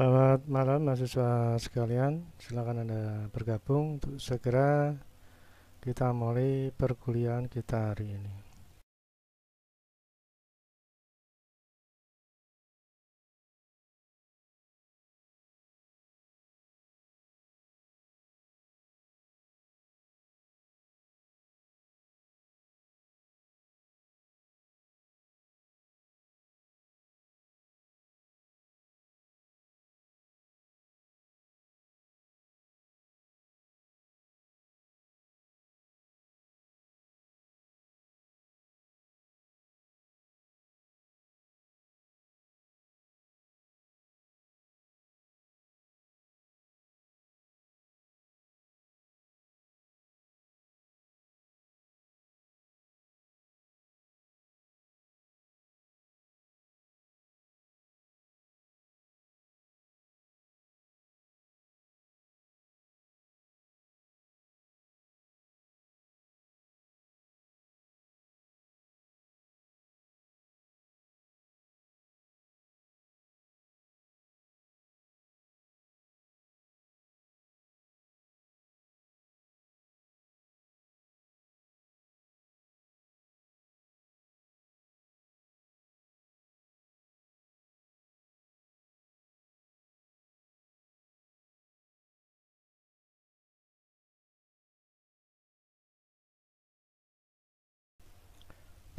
Selamat malam mahasiswa sekalian, silakan Anda bergabung untuk segera kita mulai perkuliahan kita hari ini.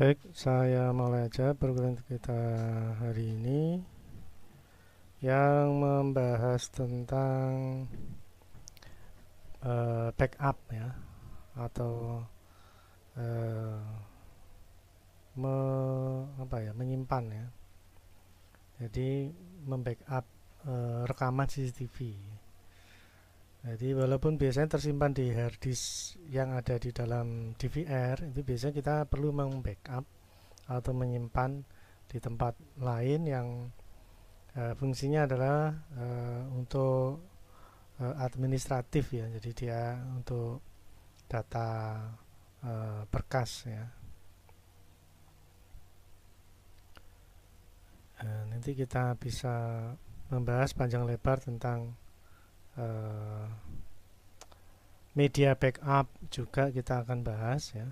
Baik, saya mulai aja program kita hari ini yang membahas tentang uh, backup ya atau uh, me, apa ya menyimpan ya. Jadi membackup uh, rekaman CCTV. Jadi walaupun biasanya tersimpan di hard yang ada di dalam DVR, itu biasanya kita perlu membackup atau menyimpan di tempat lain yang uh, fungsinya adalah uh, untuk uh, administratif ya. Jadi dia untuk data uh, berkas ya. nanti kita bisa membahas panjang lebar tentang Eh, media backup juga kita akan bahas ya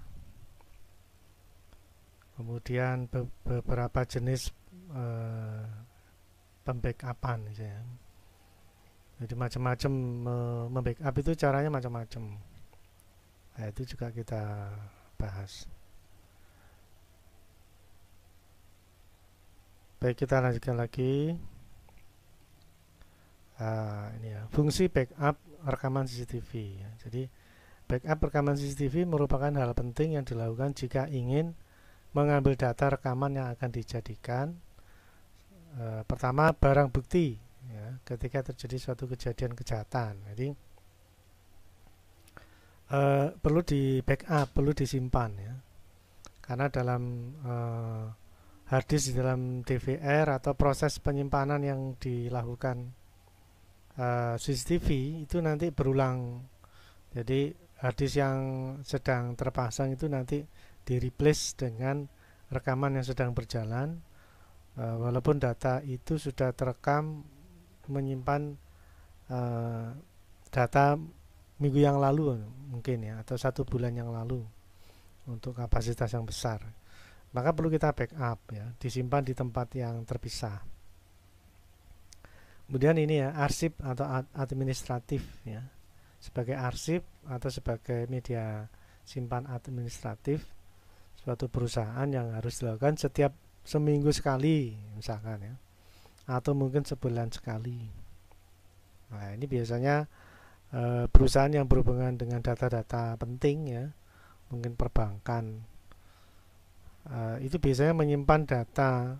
kemudian be beberapa jenis uh, pembackupan gitu ya jadi macam-macam membackup itu caranya macam-macam nah, itu juga kita bahas baik kita lanjutkan lagi Ah, ini ya, fungsi backup rekaman CCTV. Ya. Jadi backup rekaman CCTV merupakan hal penting yang dilakukan jika ingin mengambil data rekaman yang akan dijadikan e, pertama barang bukti ya, ketika terjadi suatu kejadian kejahatan. Jadi e, perlu di backup, perlu disimpan ya, karena dalam e, eh, harddisk di dalam DVR atau proses penyimpanan yang dilakukan uh, eh, CCTV itu nanti berulang. Jadi hadis yang sedang terpasang itu nanti di replace dengan rekaman yang sedang berjalan. Uh, walaupun data itu sudah terekam menyimpan uh, data minggu yang lalu mungkin ya atau satu bulan yang lalu untuk kapasitas yang besar maka perlu kita backup ya disimpan di tempat yang terpisah kemudian ini ya arsip atau administratif ya sebagai arsip atau sebagai media simpan administratif suatu perusahaan yang harus dilakukan setiap seminggu sekali misalkan ya atau mungkin sebulan sekali nah ini biasanya e, perusahaan yang berhubungan dengan data-data penting ya mungkin perbankan e, itu biasanya menyimpan data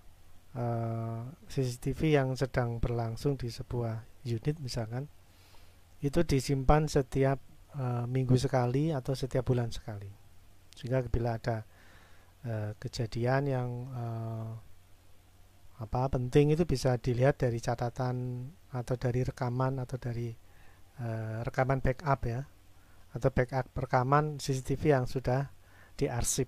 Eh, CCTV yang sedang berlangsung di sebuah unit misalkan itu disimpan setiap e, minggu sekali atau setiap bulan sekali sehingga bila ada e, kejadian yang e, apa penting itu bisa dilihat dari catatan atau dari rekaman atau dari e, rekaman backup ya atau backup rekaman CCTV yang sudah diarsip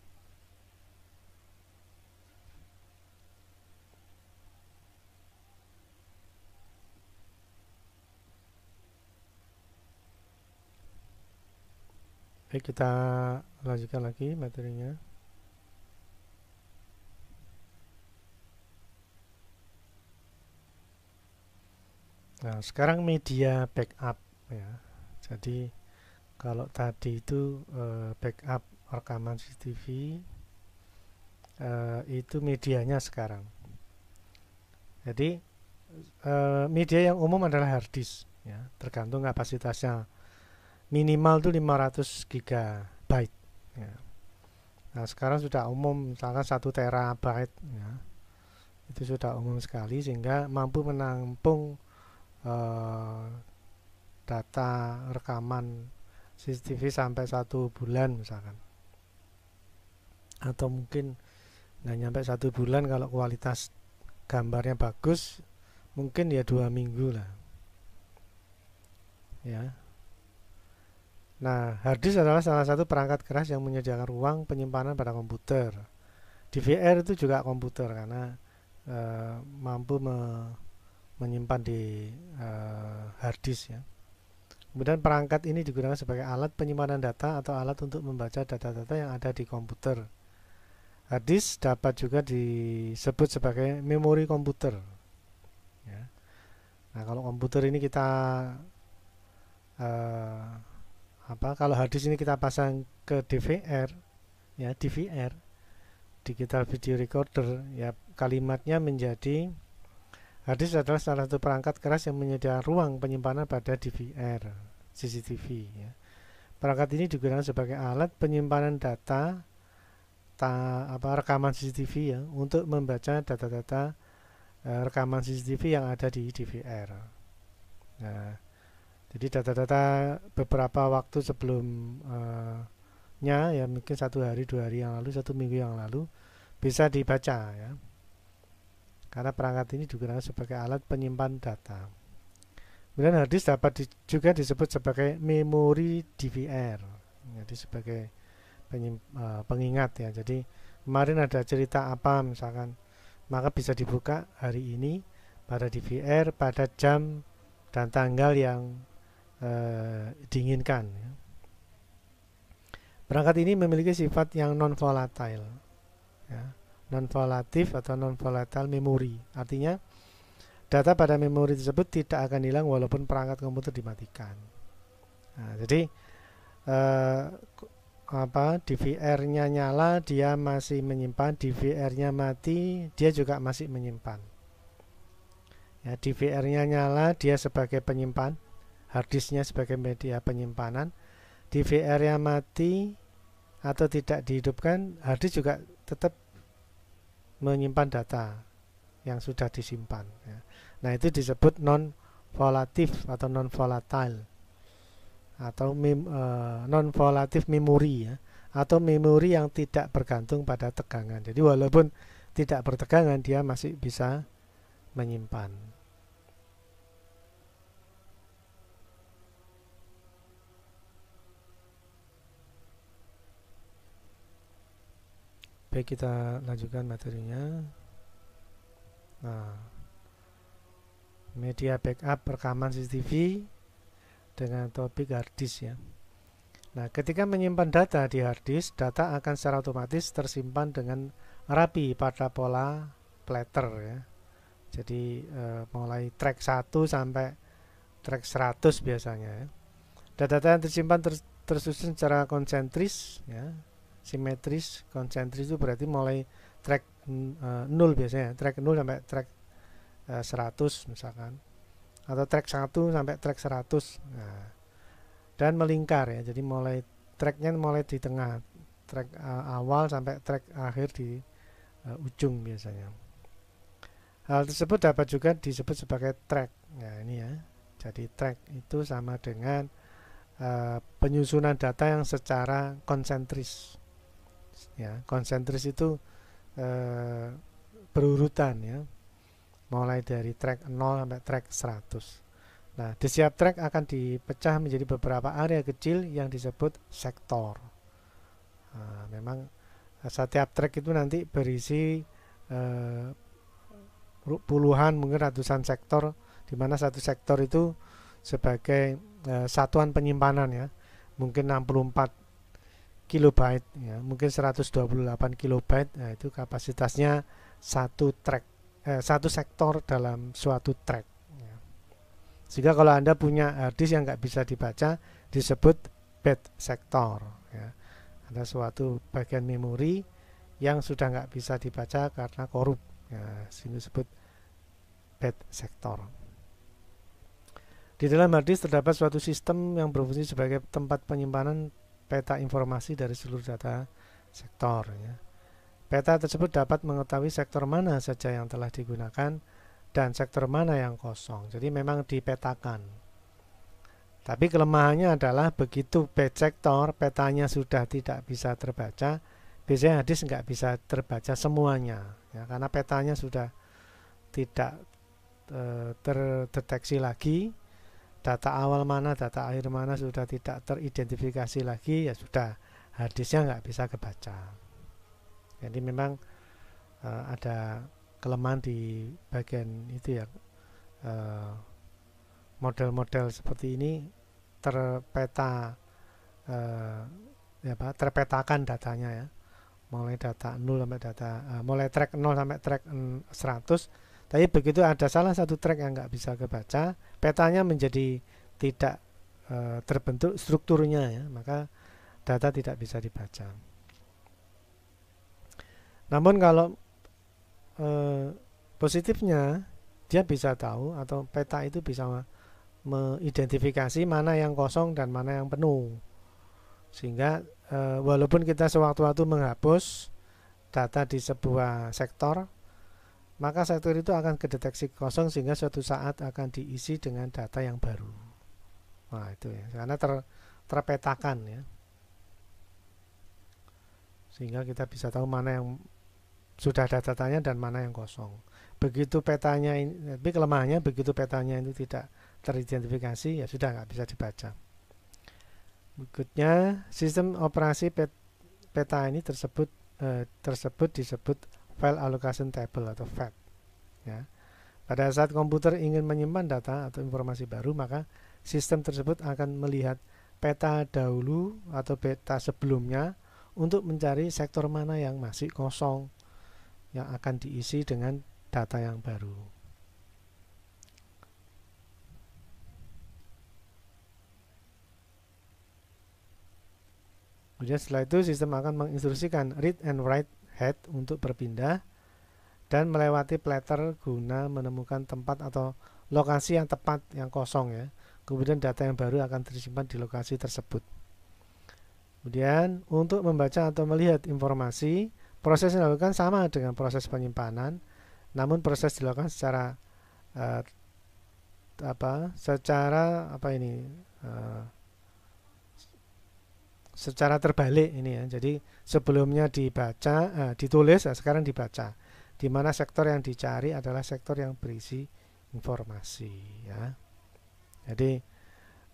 Baik, kita lanjutkan lagi materinya. Nah, sekarang media backup ya. Jadi kalau tadi itu eh, backup rekaman CCTV eh, itu medianya sekarang. Jadi eh, media yang umum adalah hard disk ya, tergantung kapasitasnya minimal tuh 500 giga ya. nah sekarang sudah umum misalkan 1 terabyte ya. itu sudah umum sekali sehingga mampu menampung eh, data rekaman CCTV sampai satu bulan misalkan atau mungkin nggak nyampe satu bulan kalau kualitas gambarnya bagus mungkin ya dua minggu lah ya Nah, hard disk adalah salah satu perangkat keras yang menyediakan ruang penyimpanan pada komputer. DVR itu juga komputer karena e, mampu me, menyimpan di e, eh, hard disk ya. Kemudian perangkat ini digunakan sebagai alat penyimpanan data atau alat untuk membaca data-data yang ada di komputer. Hard disk dapat juga disebut sebagai memori komputer. Ya. Nah, kalau komputer ini kita e, apa kalau hadis ini kita pasang ke DVR ya DVR digital video recorder ya kalimatnya menjadi hadis adalah salah satu perangkat keras yang menyediakan ruang penyimpanan pada DVR CCTV ya. Perangkat ini digunakan sebagai alat penyimpanan data ta, apa rekaman CCTV ya untuk membaca data-data eh, rekaman CCTV yang ada di DVR. Nah, jadi data-data beberapa waktu sebelumnya eh, ya mungkin satu hari dua hari yang lalu satu minggu yang lalu bisa dibaca ya. Karena perangkat ini digunakan sebagai alat penyimpan data. Kemudian hadis dapat di, juga disebut sebagai memori DVR, jadi sebagai penyim, uh, pengingat ya. Jadi kemarin ada cerita apa misalkan, maka bisa dibuka hari ini pada DVR pada jam dan tanggal yang eh, diinginkan. Ya. Perangkat ini memiliki sifat yang non volatile, ya, non volatif atau non volatile memory. Artinya data pada memori tersebut tidak akan hilang walaupun perangkat komputer dimatikan. Nah, jadi eh, apa DVR-nya nyala dia masih menyimpan DVR-nya mati dia juga masih menyimpan ya DVR-nya nyala dia sebagai penyimpan harddisknya sebagai media penyimpanan dvr yang mati atau tidak dihidupkan harddisk juga tetap menyimpan data yang sudah disimpan ya. nah itu disebut non volatif atau non volatile atau mem, e, eh, non volatif memory ya atau memori yang tidak bergantung pada tegangan jadi walaupun tidak bertegangan dia masih bisa menyimpan Baik, kita lanjutkan materinya. Nah, media backup rekaman CCTV dengan topik hard disk ya. Nah, ketika menyimpan data di hard disk, data akan secara otomatis tersimpan dengan rapi pada pola platter ya. Jadi e, mulai track 1 sampai track 100 biasanya ya. Data-data yang tersimpan ter tersusun secara konsentris ya simetris konsentris itu berarti mulai track eh, nol uh, biasanya track nol sampai track uh, eh, 100 misalkan atau track satu sampai track 100 nah, dan melingkar ya jadi mulai tracknya mulai di tengah track uh, awal sampai track akhir di uh, ujung biasanya hal tersebut dapat juga disebut sebagai track nah ini ya jadi track itu sama dengan uh, penyusunan data yang secara konsentris ya konsentris itu eh, berurutan ya mulai dari track 0 sampai track 100 nah di setiap track akan dipecah menjadi beberapa area kecil yang disebut sektor nah, memang eh, setiap track itu nanti berisi eh, puluhan mungkin ratusan sektor di mana satu sektor itu sebagai eh, satuan penyimpanan ya mungkin 64 kilobyte ya mungkin 128 kilobyte nah itu kapasitasnya satu track eh, satu sektor dalam suatu track ya. sehingga kalau anda punya harddisk yang nggak bisa dibaca disebut bad sektor ya. ada suatu bagian memori yang sudah nggak bisa dibaca karena korup ya, sehingga disebut bad sektor di dalam harddisk terdapat suatu sistem yang berfungsi sebagai tempat penyimpanan peta informasi dari seluruh data sektor. Ya. Peta tersebut dapat mengetahui sektor mana saja yang telah digunakan dan sektor mana yang kosong. Jadi memang dipetakan. Tapi kelemahannya adalah begitu sektor petanya sudah tidak bisa terbaca, biasanya hadis nggak bisa terbaca semuanya, ya, karena petanya sudah tidak e, terdeteksi lagi data awal mana data akhir mana sudah tidak teridentifikasi lagi ya sudah hadisnya nggak bisa kebaca jadi memang e, ada kelemahan di bagian itu ya eh, model-model seperti ini terpeta eh, ya apa terpetakan datanya ya mulai data 0 sampai data eh, mulai track 0 sampai track 100 tapi begitu ada salah satu track yang nggak bisa kebaca, petanya menjadi tidak e, terbentuk strukturnya ya, maka data tidak bisa dibaca. Namun kalau e, positifnya dia bisa tahu atau peta itu bisa mengidentifikasi mana yang kosong dan mana yang penuh. Sehingga e, walaupun kita sewaktu-waktu menghapus data di sebuah sektor maka sektor itu akan kedeteksi kosong sehingga suatu saat akan diisi dengan data yang baru. Nah, itu ya, karena ter, terpetakan ya. Sehingga kita bisa tahu mana yang sudah ada datanya dan mana yang kosong. Begitu petanya ini, tapi kelemahannya begitu petanya itu tidak teridentifikasi ya sudah nggak bisa dibaca. Berikutnya, sistem operasi pet, peta ini tersebut eh, tersebut disebut File Allocation Table atau FAT. Ya. Pada saat komputer ingin menyimpan data atau informasi baru, maka sistem tersebut akan melihat peta dahulu atau peta sebelumnya untuk mencari sektor mana yang masih kosong yang akan diisi dengan data yang baru. Kemudian setelah itu sistem akan menginstruksikan read and write head untuk berpindah dan melewati platter guna menemukan tempat atau lokasi yang tepat yang kosong ya. Kemudian data yang baru akan tersimpan di lokasi tersebut. Kemudian untuk membaca atau melihat informasi, proses yang dilakukan sama dengan proses penyimpanan, namun proses dilakukan secara uh, apa? Secara apa ini? Uh, secara terbalik ini ya. Jadi sebelumnya dibaca, eh, ditulis, nah sekarang dibaca. Di mana sektor yang dicari adalah sektor yang berisi informasi ya. Jadi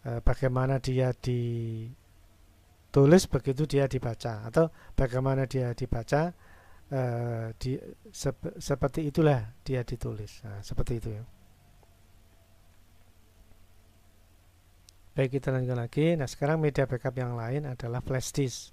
eh, bagaimana dia ditulis begitu dia dibaca atau bagaimana dia dibaca eh, di, sep, seperti itulah dia ditulis. Nah, seperti itu ya. Baik, kita lanjutkan lagi. Nah, sekarang media backup yang lain adalah flash disk.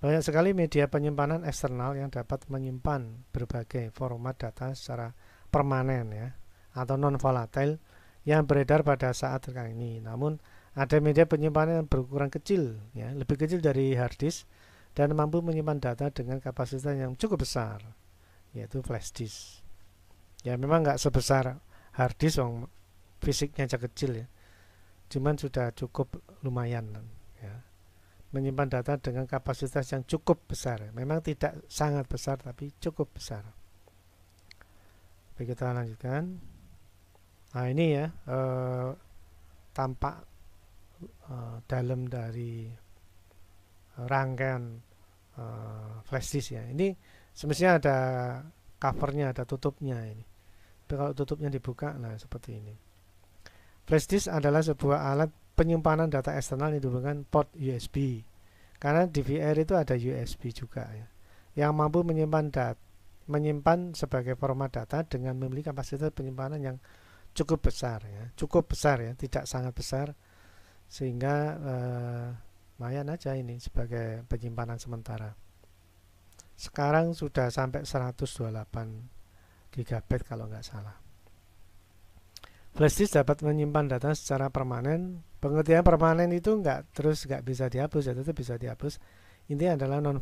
Banyak sekali media penyimpanan eksternal yang dapat menyimpan berbagai format data secara permanen ya atau non volatile yang beredar pada saat sekarang ini. Namun ada media penyimpanan yang berukuran kecil ya, lebih kecil dari hard disk dan mampu menyimpan data dengan kapasitas yang cukup besar yaitu flash disk ya memang nggak sebesar hard disk wong fisiknya aja kecil ya cuman sudah cukup lumayan ya menyimpan data dengan kapasitas yang cukup besar memang tidak sangat besar tapi cukup besar Oke, kita lanjutkan nah ini ya eh, tampak eh, dalam dari rangkaian eh, flash disk ya ini semestinya ada covernya ada tutupnya ini tapi kalau tutupnya dibuka, nah seperti ini. Flash disk adalah sebuah alat penyimpanan data eksternal yang dihubungkan port USB. Karena DVR itu ada USB juga ya. Yang mampu menyimpan data menyimpan sebagai format data dengan memiliki kapasitas penyimpanan yang cukup besar ya. Cukup besar ya, tidak sangat besar sehingga eh, aja ini sebagai penyimpanan sementara. Sekarang sudah sampai 128 GB kalau nggak salah. Flash dapat menyimpan data secara permanen. Pengertian permanen itu nggak terus nggak bisa dihapus ya, tetap bisa dihapus. Intinya adalah non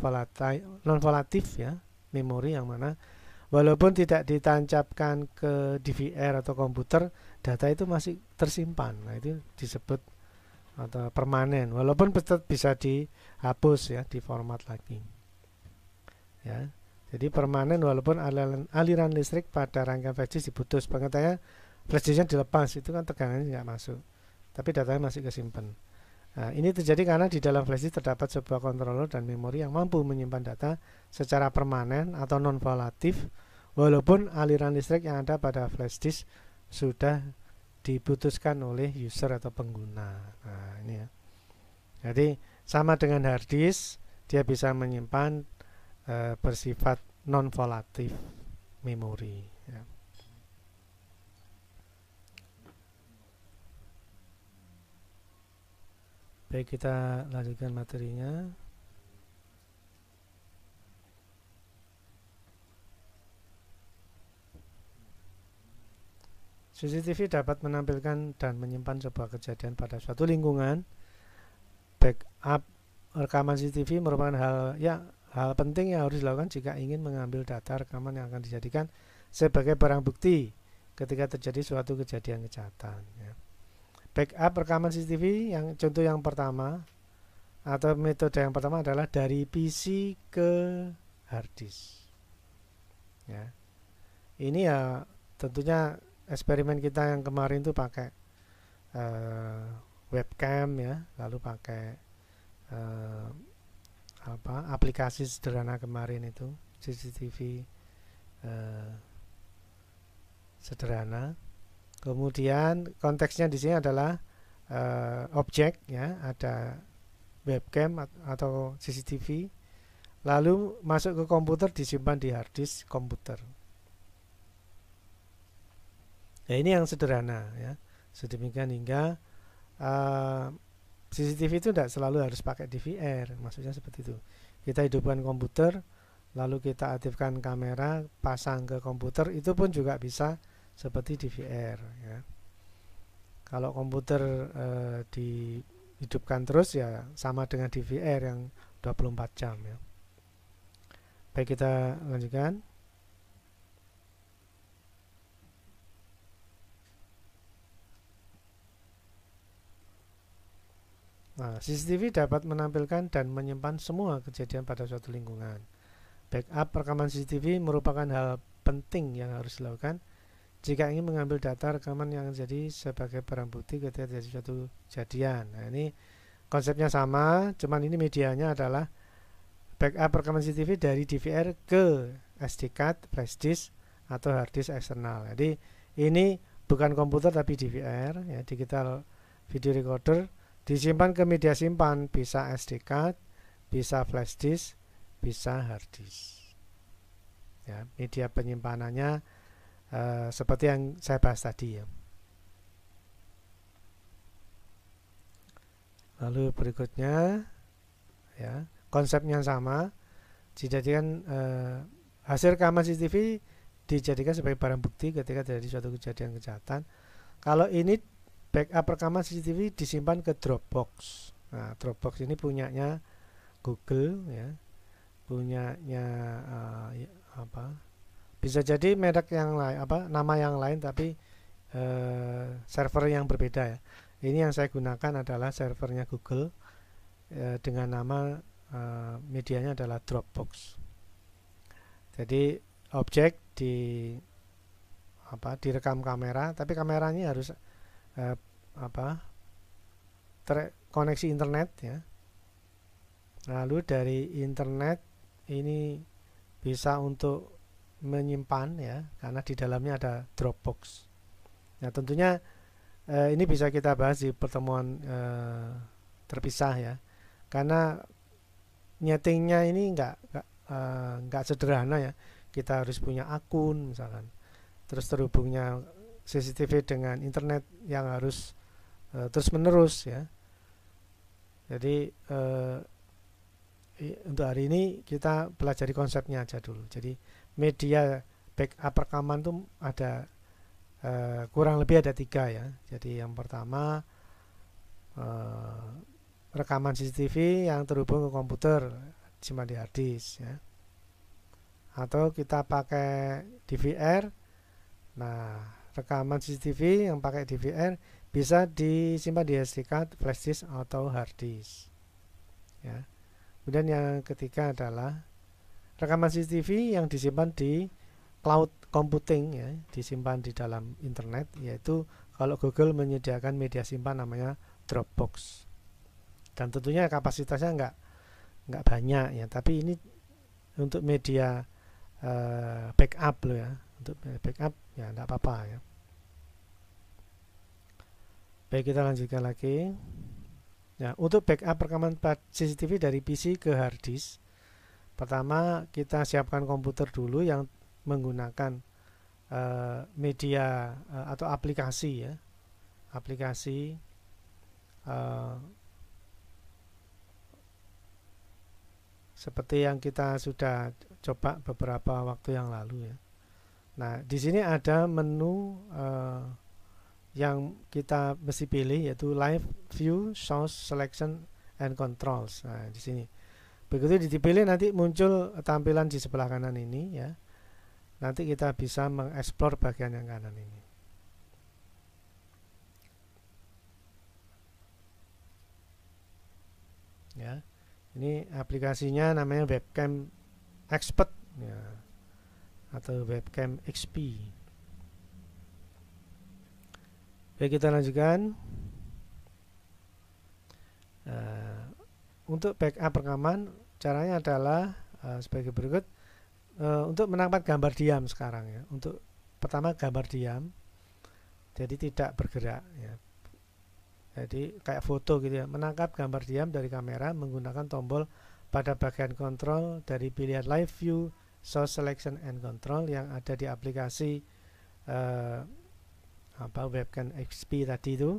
non volatif ya, memori yang mana walaupun tidak ditancapkan ke DVR atau komputer, data itu masih tersimpan. Nah, itu disebut atau permanen. Walaupun tetap bisa dihapus ya, di format lagi. Ya. Jadi permanen walaupun aliran, aliran listrik pada rangka flashdisk diputus. Pengertiannya flashdisknya dilepas itu kan tegangannya nggak masuk. Tapi datanya masih kesimpan. Nah, ini terjadi karena di dalam flashdisk terdapat sebuah controller dan memori yang mampu menyimpan data secara permanen atau non volatif walaupun aliran listrik yang ada pada flashdisk sudah diputuskan oleh user atau pengguna. Nah, ini ya. Jadi sama dengan hard dia bisa menyimpan uh, bersifat non volatif memori ya. baik kita lanjutkan materinya CCTV dapat menampilkan dan menyimpan sebuah kejadian pada suatu lingkungan. Backup rekaman CCTV merupakan hal yang Hal penting yang harus dilakukan jika ingin mengambil data rekaman yang akan dijadikan sebagai barang bukti ketika terjadi suatu kejadian kejahatan. Ya. Backup rekaman CCTV yang contoh yang pertama atau metode yang pertama adalah dari PC ke harddisk. Ya. Ini ya tentunya eksperimen kita yang kemarin itu pakai uh, webcam ya, lalu pakai uh, apa aplikasi sederhana kemarin itu CCTV eh, sederhana kemudian konteksnya di sini adalah eh, objek ya ada webcam atau CCTV lalu masuk ke komputer disimpan di hard disk komputer ya ini yang sederhana ya sedemikian hingga uh, CCTV itu tidak selalu harus pakai DVR, maksudnya seperti itu. Kita hidupkan komputer, lalu kita aktifkan kamera, pasang ke komputer, itu pun juga bisa seperti DVR. Ya. Kalau komputer e, dihidupkan terus ya sama dengan DVR yang 24 jam ya. Baik kita lanjutkan. Nah, CCTV dapat menampilkan dan menyimpan semua kejadian pada suatu lingkungan. Backup rekaman CCTV merupakan hal penting yang harus dilakukan jika ingin mengambil data rekaman yang jadi sebagai barang bukti ketika terjadi suatu kejadian. Nah, ini konsepnya sama, cuman ini medianya adalah backup rekaman CCTV dari DVR ke SD card, flash disk atau hard disk eksternal. Jadi ini bukan komputer tapi DVR ya digital video recorder disimpan ke media simpan bisa SD card bisa flash disk bisa hard disk ya media penyimpanannya eh, seperti yang saya bahas tadi ya lalu berikutnya ya konsepnya sama dijadikan eh, hasil rekaman CCTV dijadikan sebagai barang bukti ketika terjadi suatu kejadian kejahatan kalau ini backup rekaman CCTV disimpan ke Dropbox. Nah, Dropbox ini punyanya Google ya. Punyanya uh, ya, apa? Bisa jadi merek yang lain apa nama yang lain tapi uh, server yang berbeda ya. Ini yang saya gunakan adalah servernya Google uh, dengan nama uh, medianya adalah Dropbox. Jadi objek di apa direkam kamera tapi kameranya harus eh, apa koneksi internet ya lalu dari internet ini bisa untuk menyimpan ya karena di dalamnya ada Dropbox nah tentunya eh, ini bisa kita bahas di pertemuan eh, terpisah ya karena nyetingnya ini enggak nggak eh, sederhana ya kita harus punya akun misalkan terus terhubungnya CCTV dengan internet yang harus e, eh, terus menerus ya jadi e, untuk hari ini kita pelajari konsepnya aja dulu jadi media backup rekaman tuh ada e, kurang lebih ada tiga ya jadi yang pertama e, rekaman CCTV yang terhubung ke komputer simpan di hard ya atau kita pakai DVR nah rekaman CCTV yang pakai DVR bisa disimpan di SD card, flash disk atau hard disk. Ya. Kemudian yang ketiga adalah rekaman CCTV yang disimpan di cloud computing ya, disimpan di dalam internet yaitu kalau Google menyediakan media simpan namanya Dropbox. Dan tentunya kapasitasnya enggak enggak banyak ya, tapi ini untuk media uh, backup loh ya, untuk backup ya tidak apa-apa ya baik kita lanjutkan lagi ya untuk backup rekaman CCTV dari PC ke hard disk pertama kita siapkan komputer dulu yang menggunakan uh, media uh, atau aplikasi ya aplikasi uh, seperti yang kita sudah coba beberapa waktu yang lalu ya Nah, di sini ada menu uh, yang kita mesti pilih yaitu Live View, Source Selection and Controls. Nah, di sini. Begitu dipilih nanti muncul tampilan di sebelah kanan ini ya. Nanti kita bisa mengeksplor bagian yang kanan ini. Ya. Ini aplikasinya namanya Webcam Expert ya atau webcam XP. Baik kita lanjutkan. Uh, untuk backup rekaman caranya adalah uh, sebagai berikut. Uh, untuk menangkap gambar diam sekarang ya. Untuk pertama gambar diam, jadi tidak bergerak ya. Jadi kayak foto gitu ya. Menangkap gambar diam dari kamera menggunakan tombol pada bagian kontrol dari pilihan live view source selection and control yang ada di aplikasi eh, apa webcam XP tadi itu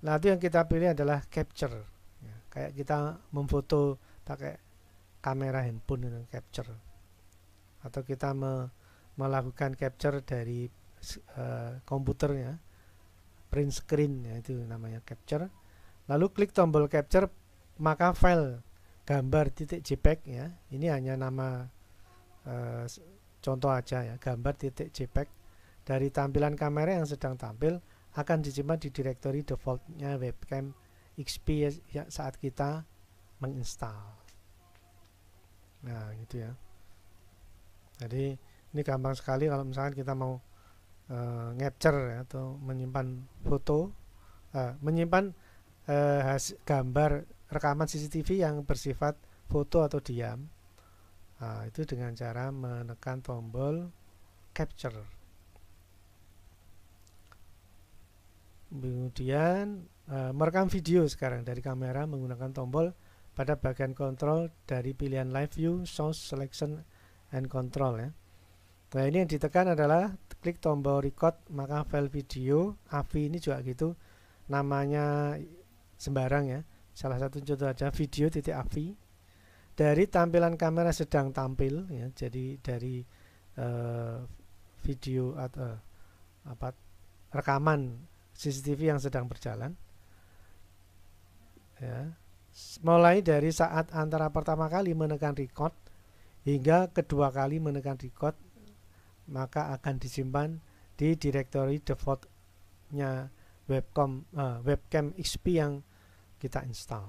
lalu nah, yang kita pilih adalah capture ya, kayak kita memfoto pakai kamera handphone dengan capture atau kita me melakukan capture dari uh, komputernya print screen ya itu namanya capture lalu klik tombol capture maka file gambar titik jpeg ya ini hanya nama Eh, contoh aja ya gambar titik JPEG dari tampilan kamera yang sedang tampil akan disimpan di directory defaultnya webcam XP ya, ya, saat kita menginstal nah gitu ya jadi ini gampang sekali kalau misalkan kita mau e, capture ya, atau menyimpan foto e, menyimpan e, gambar rekaman CCTV yang bersifat foto atau diam Nah, itu dengan cara menekan tombol capture. Kemudian e, merekam video sekarang dari kamera menggunakan tombol pada bagian kontrol dari pilihan live view, source selection and control ya. Nah, ini yang ditekan adalah klik tombol record maka file video AV ini juga gitu namanya sembarang ya. Salah satu contoh aja video titik AVI dari tampilan kamera sedang tampil ya jadi dari uh, video atau uh, eh, apa rekaman CCTV yang sedang berjalan ya mulai dari saat antara pertama kali menekan record hingga kedua kali menekan record maka akan disimpan di direktori defaultnya eh, webcam uh, webcam XP yang kita install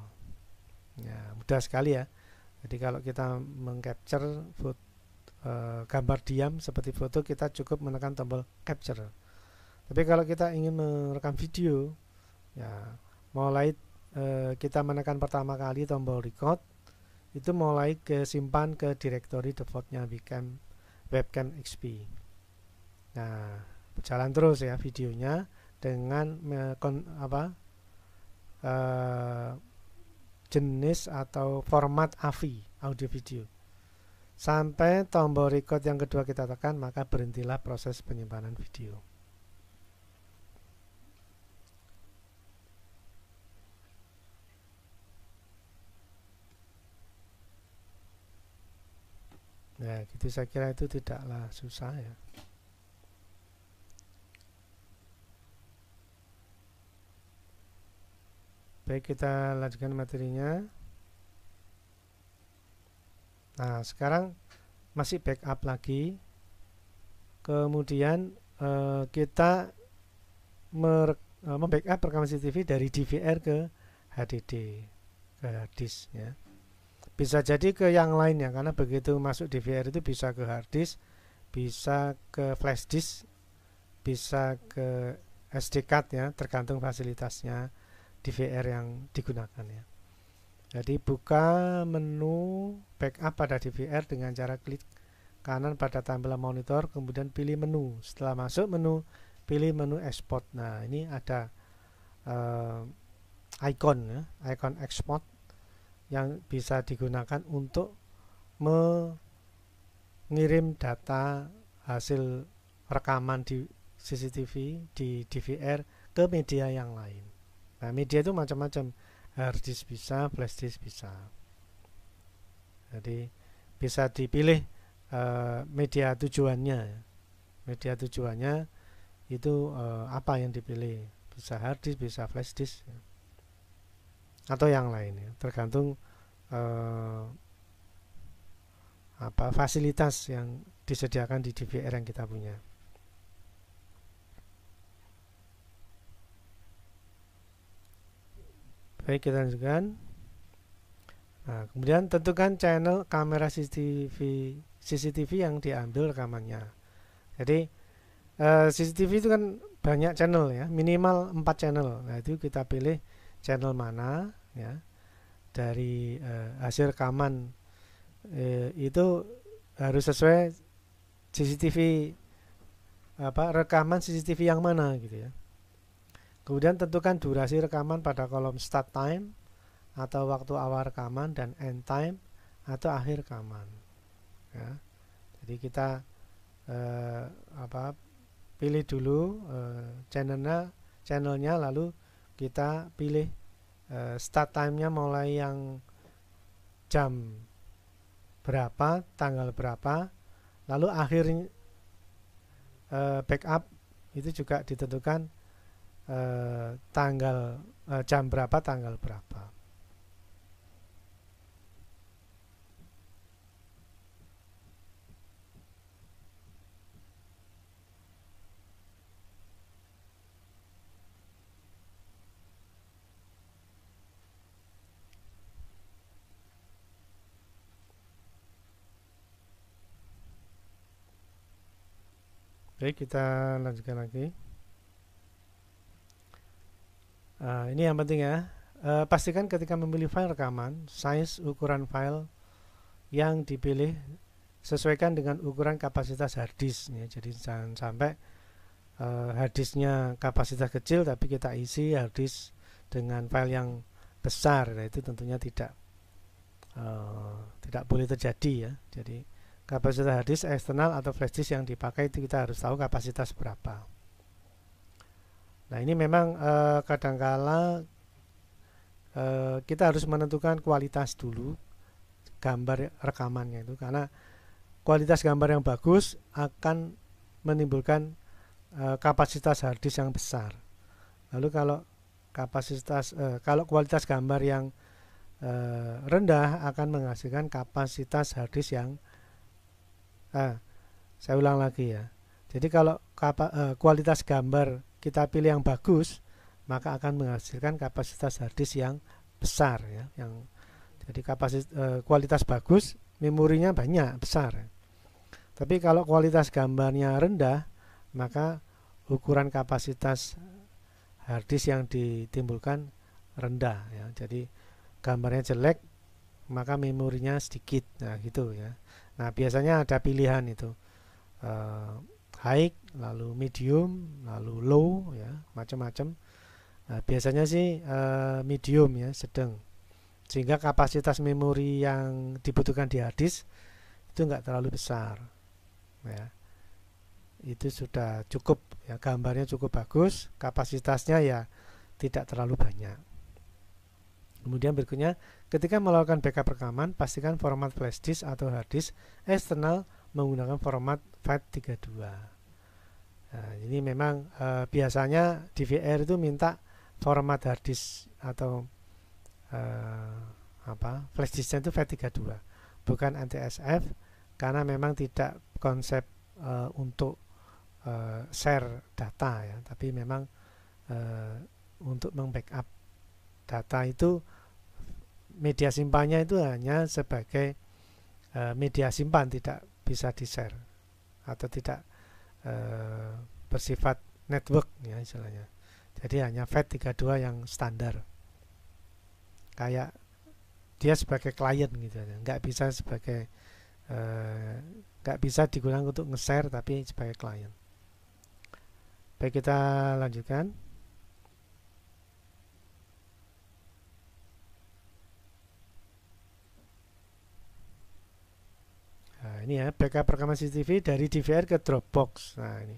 ya mudah sekali ya jadi kalau kita mengcapture foto, eh, gambar diam seperti foto kita cukup menekan tombol capture. Tapi kalau kita ingin merekam video, ya mulai e, kita menekan pertama kali tombol record, itu mulai ke simpan ke direktori defaultnya webcam webcam XP. Nah, berjalan terus ya videonya dengan e, kon, apa? E, jenis atau format AVI, audio video. Sampai tombol record yang kedua kita tekan, maka berhentilah proses penyimpanan video. Nah, gitu saya kira itu tidaklah susah ya. Baik, kita lanjutkan materinya. Nah, sekarang masih backup lagi. Kemudian eh, kita eh, membackup rekaman CCTV dari DVR ke HDD, ke disk ya. Bisa jadi ke yang lainnya karena begitu masuk DVR itu bisa ke harddisk bisa ke flash disk, bisa ke SD card ya, tergantung fasilitasnya DVR yang digunakan ya. Jadi buka menu backup pada DVR dengan cara klik kanan pada tampilan monitor kemudian pilih menu. Setelah masuk menu pilih menu export. Nah, ini ada uh, icon ya, icon export yang bisa digunakan untuk mengirim data hasil rekaman di CCTV di DVR ke media yang lain. Nah, media itu macam-macam. hard disk bisa, flash disk bisa. Jadi bisa dipilih uh, media tujuannya. Ya. Media tujuannya itu uh, apa yang dipilih? Bisa hard disk, bisa flash disk ya. atau yang lain ya. Tergantung uh, apa fasilitas yang disediakan di DVR yang kita punya. Baik, kita lanjutkan. Nah, kemudian tentukan channel kamera CCTV CCTV yang diambil rekamannya. Jadi eh, CCTV itu kan banyak channel ya, minimal 4 channel. Nah, itu kita pilih channel mana ya. Dari eh, hasil rekaman eh, itu harus sesuai CCTV apa rekaman CCTV yang mana gitu ya. Kemudian tentukan durasi rekaman pada kolom start time atau waktu awal rekaman dan end time atau akhir rekaman. Ya. Jadi kita eh, apa pilih dulu eh, channelnya channelnya lalu kita pilih eh, start time-nya mulai yang jam berapa, tanggal berapa, lalu akhir eh, backup itu juga ditentukan Eh, tanggal uh, jam berapa tanggal berapa Oke kita lanjutkan lagi. Uh, ini yang penting ya. Uh, pastikan ketika memilih file rekaman, size ukuran file yang dipilih sesuaikan dengan ukuran kapasitas harddisk. Ya. Jadi jangan sampai uh, eh, harddisknya kapasitas kecil, tapi kita isi harddisk dengan file yang besar. Nah, itu tentunya tidak uh, tidak boleh terjadi ya. Jadi kapasitas harddisk eksternal atau flash disk yang dipakai itu kita harus tahu kapasitas berapa. Nah ini memang eh, kadangkala eh, kita harus menentukan kualitas dulu gambar rekamannya itu karena kualitas gambar yang bagus akan menimbulkan eh, kapasitas harddisk yang besar. Lalu kalau kapasitas kalau kualitas gambar yang rendah akan menghasilkan kapasitas harddisk yang eh, saya ulang lagi ya. Jadi kalau kualitas gambar kita pilih yang bagus maka akan menghasilkan kapasitas hardisk yang besar ya yang jadi kapasitas eh, kualitas bagus memorinya banyak besar tapi kalau kualitas gambarnya rendah maka ukuran kapasitas hardisk yang ditimbulkan rendah ya jadi gambarnya jelek maka memorinya sedikit nah gitu ya nah biasanya ada pilihan itu eh, high, lalu medium, lalu low ya, macam-macam. Nah, biasanya sih uh, medium ya, sedang. Sehingga kapasitas memori yang dibutuhkan di hadis itu enggak terlalu besar. Ya. Itu sudah cukup ya, gambarnya cukup bagus, kapasitasnya ya tidak terlalu banyak. Kemudian berikutnya, ketika melakukan backup rekaman, pastikan format flashdisk atau harddisk eksternal menggunakan format FAT32. Nah, jadi memang e, biasanya DVR itu minta format harddisk atau e, apa flash disknya itu FAT32, bukan NTSF karena memang tidak konsep e, untuk e, share data ya, tapi memang e, untuk membackup data itu media simpannya itu hanya sebagai e, media simpan tidak bisa di-share atau tidak e, bersifat network ya istilahnya. Jadi hanya FAT32 yang standar. Kayak dia sebagai klien gitu ya, nggak bisa sebagai eh, nggak bisa digunakan untuk nge-share tapi sebagai klien. Baik kita lanjutkan. ini ya backup rekaman CCTV dari DVR ke Dropbox. Nah, ini.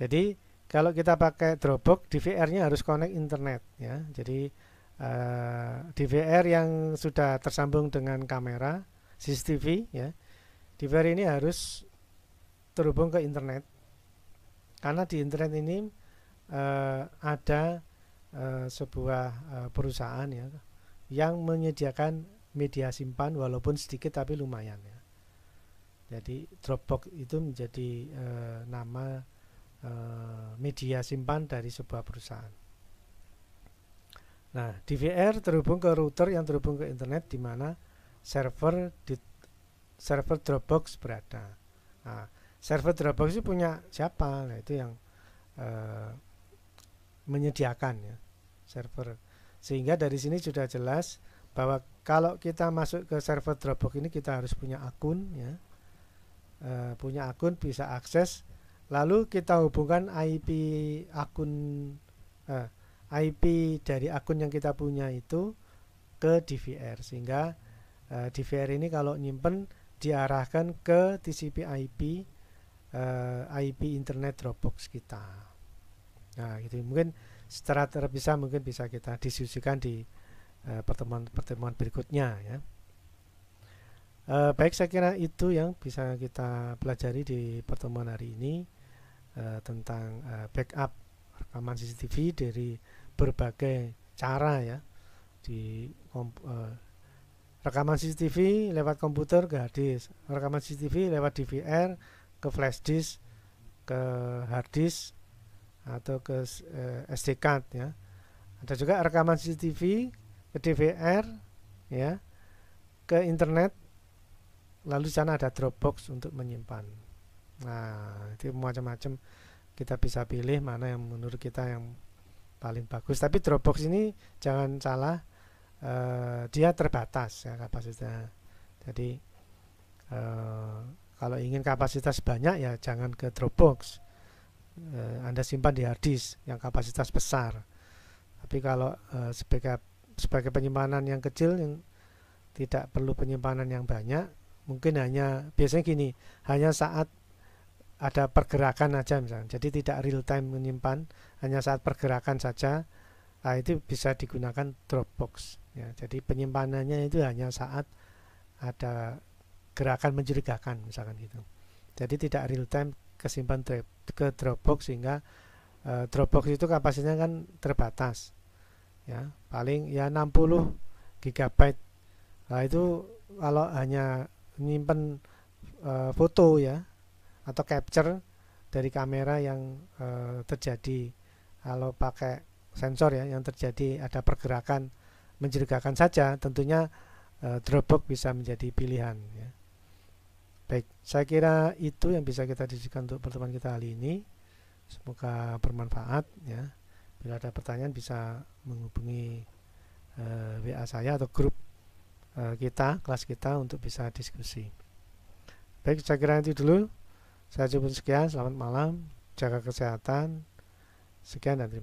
Jadi, kalau kita pakai Dropbox, DVR-nya harus connect internet ya. Jadi, uh, eh, DVR yang sudah tersambung dengan kamera CCTV ya. DVR ini harus terhubung ke internet. Karena di internet ini uh, ada uh, sebuah uh, perusahaan ya yang menyediakan media simpan walaupun sedikit tapi lumayan ya. Jadi Dropbox itu menjadi e, nama e, media simpan dari sebuah perusahaan. Nah, DVR terhubung ke router yang terhubung ke internet di mana server di server Dropbox berada. Nah, server Dropbox itu punya siapa? Nah, itu yang e, menyediakan ya server. Sehingga dari sini sudah jelas bahwa kalau kita masuk ke server Dropbox ini kita harus punya akun ya Eh, punya akun bisa akses lalu kita hubungkan IP akun uh, eh, IP dari akun yang kita punya itu ke DVR sehingga uh, eh, DVR ini kalau nyimpen diarahkan ke TCP IP uh, IP internet Dropbox kita nah gitu mungkin secara terpisah mungkin bisa kita diskusikan di pertemuan-pertemuan berikutnya ya e, baik, saya kira itu yang bisa kita pelajari di pertemuan hari ini e, tentang e, backup rekaman CCTV dari berbagai cara ya di e, rekaman CCTV lewat komputer ke hard disk, rekaman CCTV lewat DVR ke flash disk, ke hard disk atau ke e, SD card ya. Ada juga rekaman CCTV ke DVR ya, ke internet lalu di sana ada Dropbox untuk menyimpan nah itu macam-macam kita bisa pilih mana yang menurut kita yang paling bagus tapi Dropbox ini jangan salah eh, dia terbatas ya kapasitasnya jadi eh, kalau ingin kapasitas banyak ya jangan ke Dropbox eh, anda simpan di hardisk yang kapasitas besar tapi kalau eh, sebagai sebagai penyimpanan yang kecil yang tidak perlu penyimpanan yang banyak mungkin hanya biasanya gini hanya saat ada pergerakan aja misalnya jadi tidak real time menyimpan hanya saat pergerakan saja nah itu bisa digunakan Dropbox ya jadi penyimpanannya itu hanya saat ada gerakan mencurigakan misalkan gitu jadi tidak real time kesimpan ke Dropbox sehingga e, Dropbox itu kapasitasnya kan terbatas ya paling ya 60 GB nah itu kalau hanya menyimpan uh, eh, foto ya atau capture dari kamera yang uh, terjadi kalau pakai sensor ya yang terjadi ada pergerakan mencurigakan saja tentunya uh, Dropbox bisa menjadi pilihan ya. Baik, saya kira itu yang bisa kita diskusikan untuk pertemuan kita kali ini. Semoga bermanfaat ya. Bila ada pertanyaan bisa menghubungi uh, WA saya atau grup Eh, kita, kelas kita untuk bisa diskusi. Baik, saya kira itu dulu. Saya cukup sekian, selamat malam, jaga kesehatan. Sekian dan terima kasih.